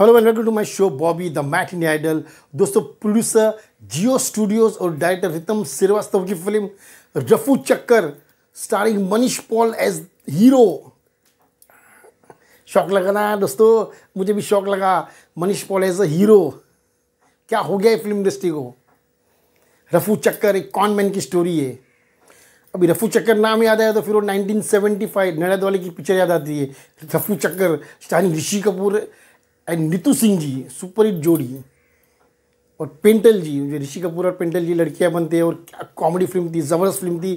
hello welcome to my show Bobby the mat India idol दोस्तों producer Jio studios और director Ritam Shrivastava की film Rafoo Chakkar starring Manish Paul as hero शौक लगा ना दोस्तों मुझे भी शौक लगा Manish Paul as a hero क्या हो गया है फिल्म इंडस्ट्री को रफू चक्कर एक कॉन मैन की स्टोरी है अभी रफू चक्कर नाम याद आया तो फिर वो 1975 सेवेंटी फाइव की पिक्चर याद आती है Rafoo Chakkar starring Rishi Kapoor and Neetu Singh ji super hit जोड़ी और पेंटल जी जो ऋषि कपूर और पेंटल जी लड़कियाँ बनते हैं और कॉमेडी फिल्म थी ज़बरदस्त फिल्म थी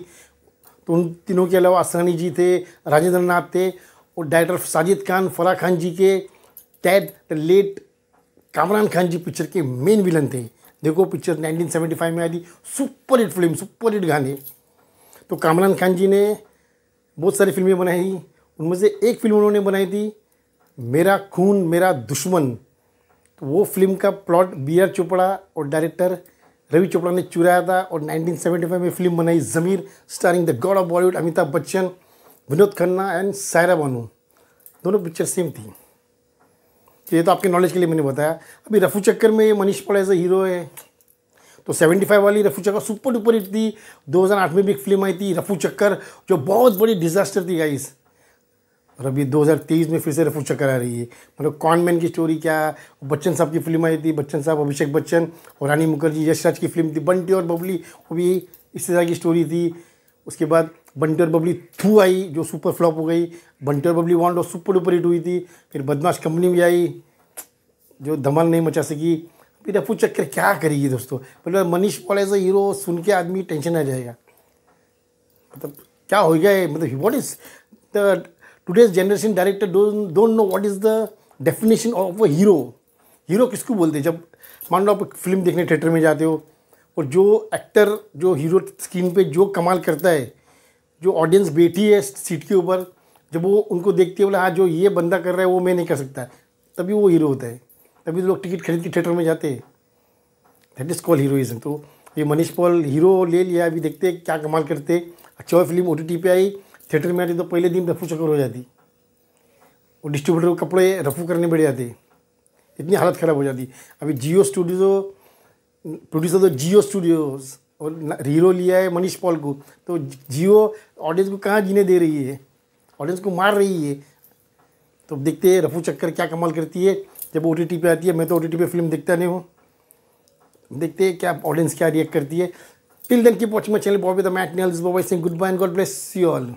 तो उन तीनों के अलावा असरानी जी थे राजेंद्र नाथ थे और डायरेक्टर साजिद खान फराह खान जी के dad the late Kamran Khan ji picture के मेन विलन थे देखो पिक्चर 1975 में आई थी super hit film super hit गाने तो कामरान खान जी ने बहुत सारी फिल्में बनाई उनमें से एक फिल्म उन्होंने बनाई थी मेरा खून मेरा दुश्मन तो वो फिल्म का प्लॉट बी आर चोपड़ा और डायरेक्टर रवि चोपड़ा ने चुराया था और 1975 में फिल्म बनाई Zameer starring the god of Bollywood Amitabh Bachchan Vinod Khanna and Saira Banu दोनों पिक्चर सेम थी तो ये तो आपके नॉलेज के लिए मैंने बताया अभी रफू चक्कर में मनीष पड़ा एज हीरो है तो 75 वाली रफू चक्कर सुपर डुपर हिट थी 2008 में भी एक फिल्म आई थी रफू चक्कर जो बहुत बड़ी डिजास्टर थी गाइस রবি 2030 মে ফিরসে রূপচক্র আ رہی হ মানে কোন ম্যান কি স্টোরি কয়া बच्चन সব কি ফিল্ম আইতি बच्चन साहब अभिषेक बच्चन অরানি मुखर्जी यशराज কি ফিল্ম তি বন্টি অর ববলি ও ভি ইসতিরা কি স্টোরি তি উসকে বাদ বন্টি অর ববলি 2 আই জো সুপার ফ্লপ হো গই বন্টি অর ববলি ওয়ান্ট অর সুপার ডুপার হিট হুই তি ফির বদमाश কোম্পানি মে আই জো ধামাল নে মচা সে কি ফিরা ফুপচক্র কিয়া کری গে দস্তো তাহলে मनीष কোলেজ এর হিরো শুনকে आदमी টেনশন আ জাগে মানে কিয়া হো গয়া মানে he wants the today's generation director don't know what is the definition of a hero hero किसको बोलते हैं जब मान लो आप फिल्म देखने थिएटर में जाते हो और जो एक्टर जो हीरो स्क्रीन पे जो कमाल करता है जो ऑडियंस बैठी है सीट के ऊपर जब वो उनको देखती है बोले हाँ जो ये बंदा कर रहा है वो मैं नहीं कर सकता तभी वो हीरो होता है तभी लोग टिकट खरीद के थिएटर में जाते हैं दैट इज़ कॉल हीरोइज्म तो ये मनीष पॉल हीरो ले लिया अभी देखते हैं क्या कमाल करते अच्छा फिल्म ओ टी टी पे आई थिएटर में आती तो पहले दिन रफू चक्कर हो जाती और डिस्ट्रीब्यूटर को कपड़े रफू करने बैठ जाते इतनी हालत ख़राब हो जाती अभी जियो स्टूडियो प्रोड्यूसर तो जियो स्टूडियोज़ और हीरो लिया है मनीष पॉल को तो जियो ऑडियंस को कहाँ जीने दे रही है ऑडियंस को मार रही है तो देखते हैं रफू चक्कर क्या कमाल करती है जब ओ पर आती है मैं तो ओ पर फिल्म देखता नहीं हूँ देखते हैं क्या ऑडियंस क्या रिएक्ट करती है टिल देन की पॉच मैं चैनल बॉबी द मैट नेल्स Bobby Singh goodbye and god bless you all